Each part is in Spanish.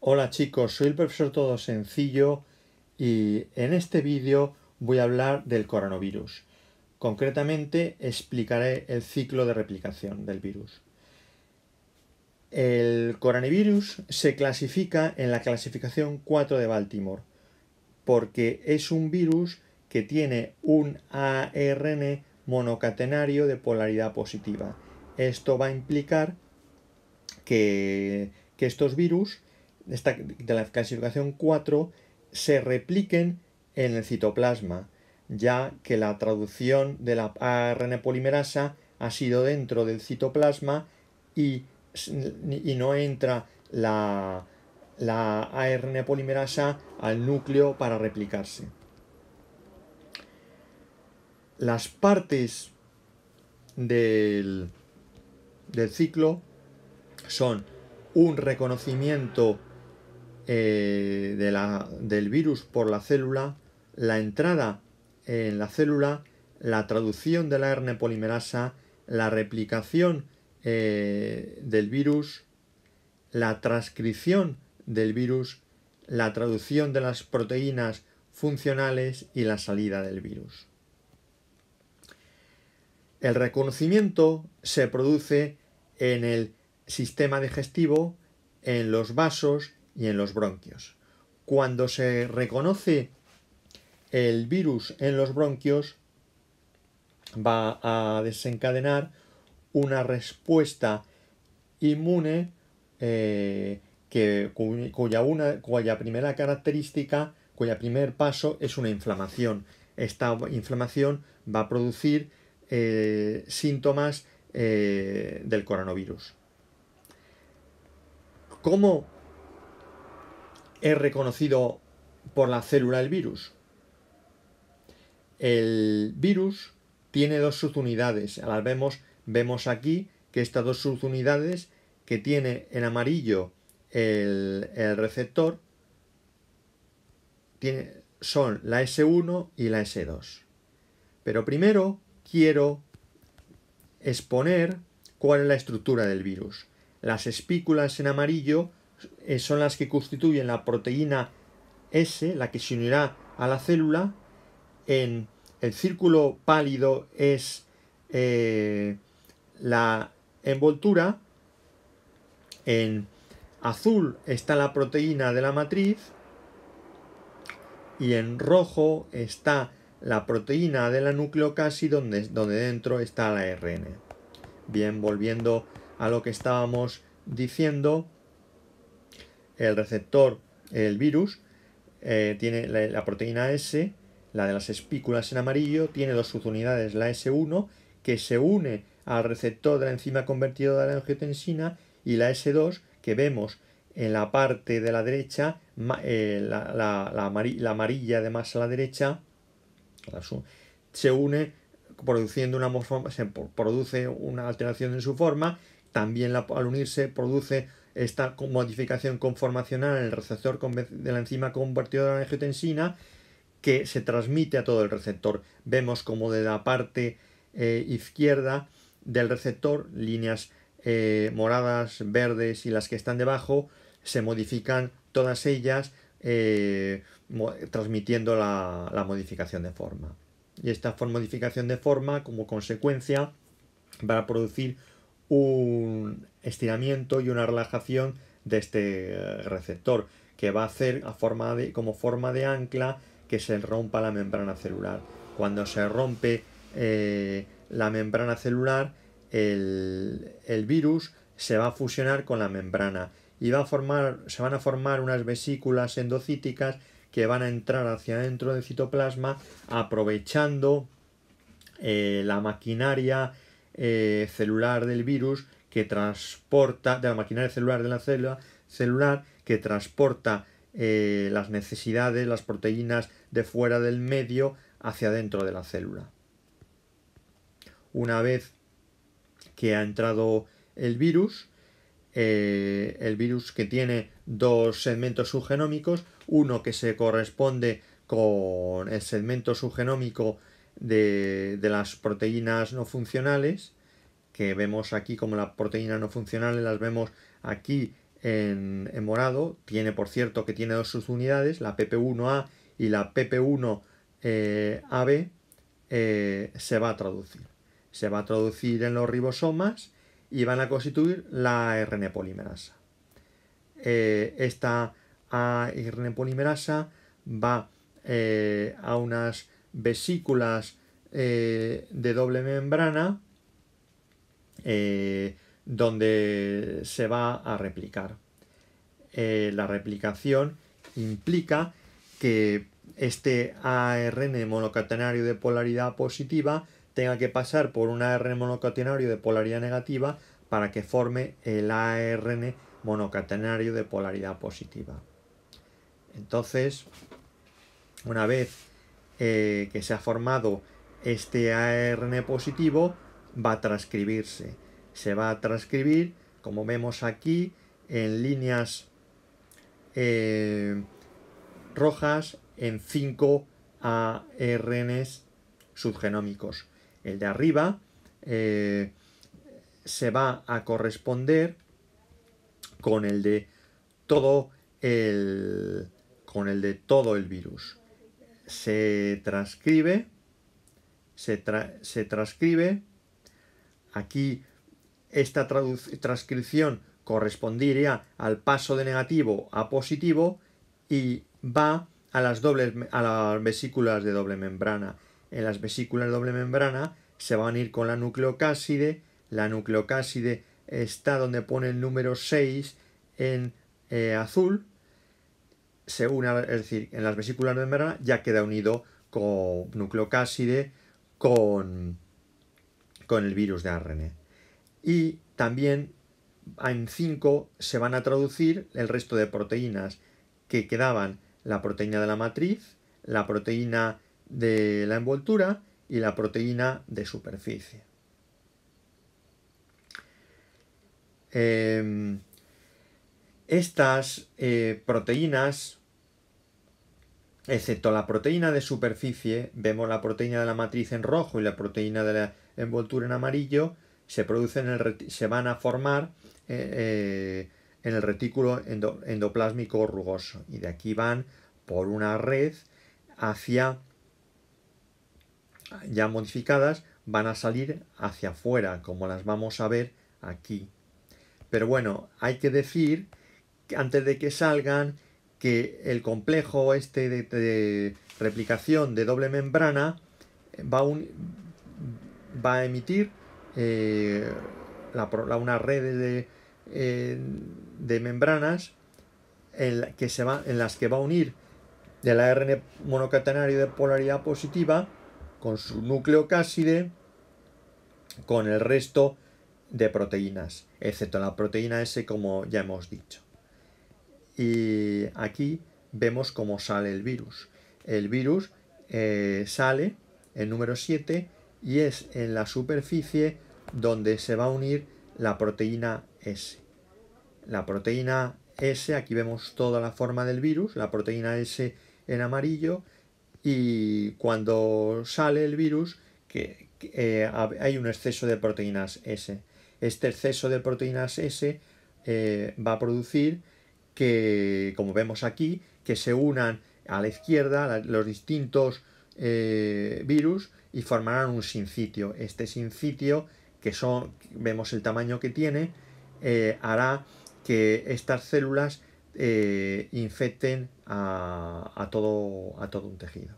Hola chicos, soy el profesor Todo Sencillo y en este vídeo voy a hablar del coronavirus. Concretamente explicaré el ciclo de replicación del virus. El coronavirus se clasifica en la clasificación 4 de Baltimore porque es un virus que tiene un ARN monocatenario de polaridad positiva. Esto va a implicar que, que estos virus de la clasificación 4 se repliquen en el citoplasma, ya que la traducción de la ARN polimerasa ha sido dentro del citoplasma y, no entra la, la ARN polimerasa al núcleo para replicarse. Las partes del, del ciclo son un reconocimiento eh, del virus por la célula, la entrada en la célula, la traducción de la RNA polimerasa, la replicación eh, del virus, la transcripción del virus, la traducción de las proteínas funcionales y la salida del virus. El reconocimiento se produce en el sistema digestivo, en los vasos y en los bronquios. Cuando se reconoce el virus en los bronquios, va a desencadenar una respuesta inmune eh, que, cuya, una, primera característica, cuya primer paso es una inflamación. Esta inflamación va a producir eh, síntomas eh, del coronavirus. ¿Cómo es reconocido por la célula del virus. El virus tiene dos subunidades. Las vemos, vemos aquí que estas dos subunidades que tiene en amarillo el, receptor son la S1 y la S2. Pero primero quiero exponer cuál es la estructura del virus. Las espículas en amarillo eh, son las que constituyen la proteína S, la que se unirá a la célula. En el círculo pálido es eh, la envoltura. En azul está la proteína de la matriz. Y en rojo está la proteína de la nucleocasi donde, donde dentro está la RN. Bien, volviendo a lo que estábamos diciendo, el receptor, el virus, eh, tiene la, proteína S, la de las espículas en amarillo, tiene dos subunidades, la S1, que se une al receptor de la enzima convertida de la angiotensina, y la S2, que vemos en la parte de la derecha, eh, la, la, amarilla, de más a la derecha, se une produciendo una se produce una alteración en su forma, también al unirse produce esta modificación conformacional en el receptor de la enzima convertida de angiotensina que se transmite a todo el receptor. Vemos como de la parte eh, izquierda del receptor, líneas eh, moradas, verdes y las que están debajo, se modifican todas ellas eh, transmitiendo la, la modificación de forma. Y esta modificación de forma, como consecuencia, va a producir un estiramiento y una relajación de este eh, receptor que va a hacer a forma como forma de ancla que se rompa la membrana celular. Cuando se rompe eh, la membrana celular, el, virus se va a fusionar con la membrana y va a se van a formar unas vesículas endocíticas que van a entrar hacia adentro del citoplasma aprovechando eh, la maquinaria eh, celular del virus que transporta, de la maquinaria celular de la célula celular que transporta eh, las necesidades, las proteínas de fuera del medio hacia dentro de la célula. Una vez que ha entrado el virus, eh, el virus que tiene dos segmentos subgenómicos, uno que se corresponde con el segmento subgenómico de, las proteínas no funcionales, que vemos aquí como las proteínas no funcionales las vemos aquí en, morado, tiene por cierto que tiene dos subunidades, la PP1A y la PP1AB, eh, se va a traducir. Se va a traducir en los ribosomas y van a constituir la ARN polimerasa. Eh, esta ARN polimerasa va eh, a unas vesículas eh, de doble membrana eh, donde se va a replicar. Eh, la replicación implica que este ARN monocatenario de polaridad positiva tenga que pasar por un ARN monocatenario de polaridad negativa para que forme el ARN monocatenario de polaridad positiva. Entonces, una vez eh, que se ha formado este ARN positivo va a transcribirse. Se va a transcribir, como vemos aquí, en líneas eh, rojas en 5 ARNs subgenómicos. El de arriba eh, se va a corresponder con el de todo con el de todo el virus se transcribe, se, transcribe, aquí esta transcripción correspondiría al paso de negativo a positivo y va a las, vesículas de doble membrana. En las vesículas de doble membrana se van a ir con la nucleocáside, la nucleocáside está donde pone el número 6 en eh, azul, se es decir, en las vesículas de membrana ya queda unido con nucleocáside con, con el virus de ARN. Y también en 5 se van a traducir el resto de proteínas que quedaban la proteína de la matriz, la proteína de la envoltura y la proteína de superficie. Em, estas eh, proteínas, excepto la proteína de superficie, vemos la proteína de la matriz en rojo y la proteína de la envoltura en amarillo, se, producen se van a formar eh, eh, en el retículo endoplásmico rugoso y de aquí van por una red hacia ya modificadas van a salir hacia afuera como las vamos a ver aquí pero bueno hay que decir antes de que salgan, que el complejo este de, replicación de doble membrana eh, va, va a emitir eh, una red de, eh, de membranas en, que se va, en las que va a unir el ARN monocatenario de polaridad positiva con su núcleo cáside con el resto de proteínas, excepto la proteína S como ya hemos dicho. Y aquí vemos cómo sale el virus. El virus eh, sale, en número 7, y es en la superficie donde se va a unir la proteína S. La proteína S, aquí vemos toda la forma del virus, la proteína S en amarillo, y cuando sale el virus eh, hay un exceso de proteínas S. Este exceso de proteínas S eh, va a producir que, como vemos aquí, que se unan a la izquierda los distintos eh, virus y formarán un sincitio. Este sitio que son, vemos el tamaño que tiene, eh, hará que estas células eh, infecten a, todo, a, todo, un tejido.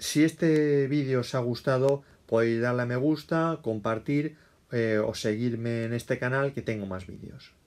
si este vídeo os ha gustado, podéis darle a me gusta, compartir o seguirme en este canal que tengo más vídeos.